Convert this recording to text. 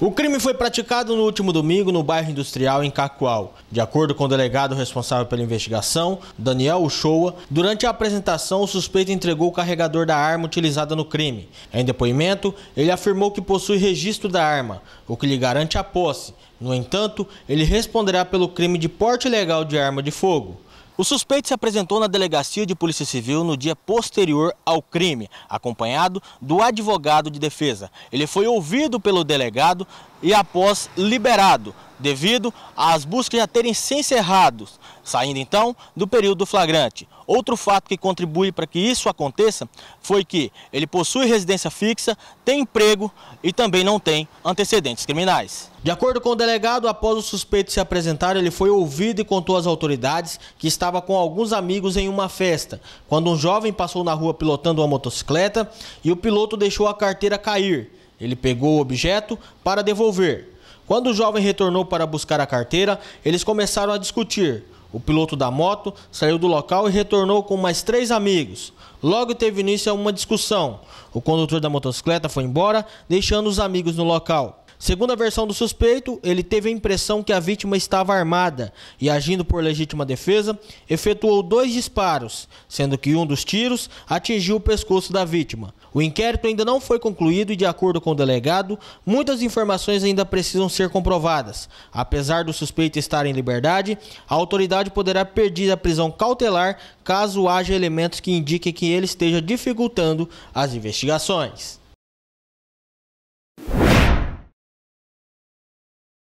O crime foi praticado no último domingo no bairro industrial em Cacoal. De acordo com o delegado responsável pela investigação, Daniel Uchoa, durante a apresentação, o suspeito entregou o carregador da arma utilizada no crime. Em depoimento, ele afirmou que possui registro da arma, o que lhe garante a posse. No entanto, ele responderá pelo crime de porte ilegal de arma de fogo. O suspeito se apresentou na delegacia de Polícia Civil no dia posterior ao crime, acompanhado do advogado de defesa. Ele foi ouvido pelo delegado e, após liberado, devido às buscas já terem se encerrado, saindo então do período do flagrante. Outro fato que contribui para que isso aconteça foi que ele possui residência fixa, tem emprego e também não tem antecedentes criminais. De acordo com o delegado, após o suspeito se apresentar, ele foi ouvido e contou às autoridades que estava com alguns amigos em uma festa, quando um jovem passou na rua pilotando uma motocicleta e o piloto deixou a carteira cair. Ele pegou o objeto para devolver. Quando o jovem retornou para buscar a carteira, eles começaram a discutir. O piloto da moto saiu do local e retornou com mais três amigos. Logo teve início uma discussão. O condutor da motocicleta foi embora, deixando os amigos no local. Segundo a versão do suspeito, ele teve a impressão que a vítima estava armada e, agindo por legítima defesa, efetuou dois disparos, sendo que um dos tiros atingiu o pescoço da vítima. O inquérito ainda não foi concluído e, de acordo com o delegado, muitas informações ainda precisam ser comprovadas. Apesar do suspeito estar em liberdade, a autoridade poderá pedir a prisão cautelar caso haja elementos que indiquem que ele esteja dificultando as investigações.